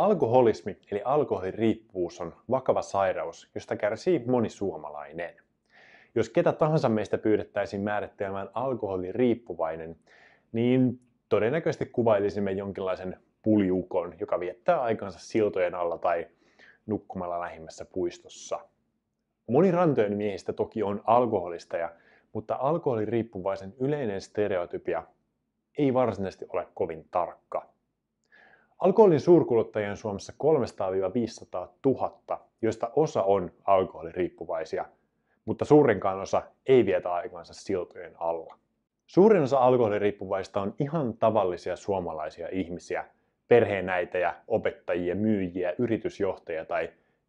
Alkoholismi eli alkoholiriippuvuus on vakava sairaus, josta kärsii moni suomalainen. Jos ketä tahansa meistä pyydettäisiin määrittelemään alkoholiriippuvainen, niin todennäköisesti kuvailisimme jonkinlaisen puliukon, joka viettää aikansa siltojen alla tai nukkumalla lähimmässä puistossa. Moni rantojen miehistä toki on alkoholisteja, mutta alkoholiriippuvaisen yleinen stereotypia ei varsinaisesti ole kovin tarkka. Alkoholin suurkuluttajien Suomessa 300-500 000, joista osa on alkoholiriippuvaisia, mutta suurinkaan osa ei vietä aikaansa siltojen alla. Suurin osa alkoholiriippuvaista on ihan tavallisia suomalaisia ihmisiä, perheenäitejä, opettajia, myyjiä, yritysjohtajia tai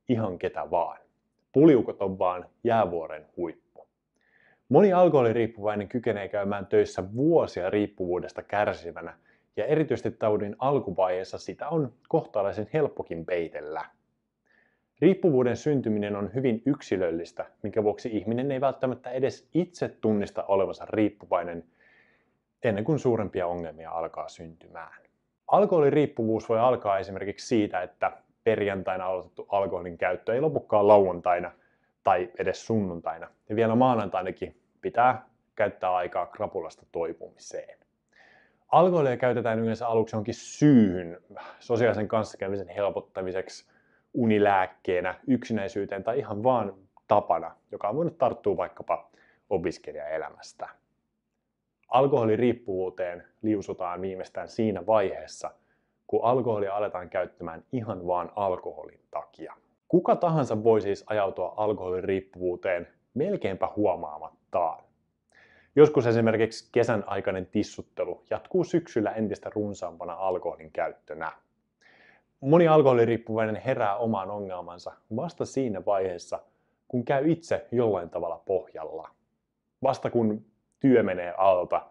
ihan ketä vaan. Puliukot on vaan jäävuoren huippu. Moni alkoholiriippuvainen kykenee käymään töissä vuosia riippuvuudesta kärsivänä – ja erityisesti taudin alkuvaiheessa sitä on kohtalaisen helppokin peitellä. Riippuvuuden syntyminen on hyvin yksilöllistä, minkä vuoksi ihminen ei välttämättä edes itse tunnista olevansa riippuvainen ennen kuin suurempia ongelmia alkaa syntymään. Alkoholiriippuvuus voi alkaa esimerkiksi siitä, että perjantaina aloitettu alkoholin käyttö ei lopukaan lauantaina tai edes sunnuntaina. Ja vielä maanantainakin pitää käyttää aikaa krapulasta toipumiseen. Alkoholia käytetään yleensä aluksi jonkin syyhyn sosiaalisen kanssakäymisen helpottamiseksi, unilääkkeenä, yksinäisyyteen tai ihan vaan tapana, joka on voinut tarttua vaikkapa opiskelijaelämästä. Alkoholiriippuvuuteen liusutaan viimeistään siinä vaiheessa, kun alkoholia aletaan käyttämään ihan vaan alkoholin takia. Kuka tahansa voi siis ajautua alkoholiriippuvuuteen melkeinpä huomaamattaan. Joskus esimerkiksi kesän aikainen tissuttelu jatkuu syksyllä entistä runsaampana alkoholin käyttönä. Moni alkoholiriippuvainen herää omaan ongelmansa vasta siinä vaiheessa, kun käy itse jollain tavalla pohjalla. Vasta kun työ menee alta,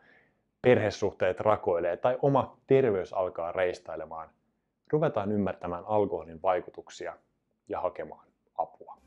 perhesuhteet rakoilee tai oma terveys alkaa reistailemaan, ruvetaan ymmärtämään alkoholin vaikutuksia ja hakemaan apua.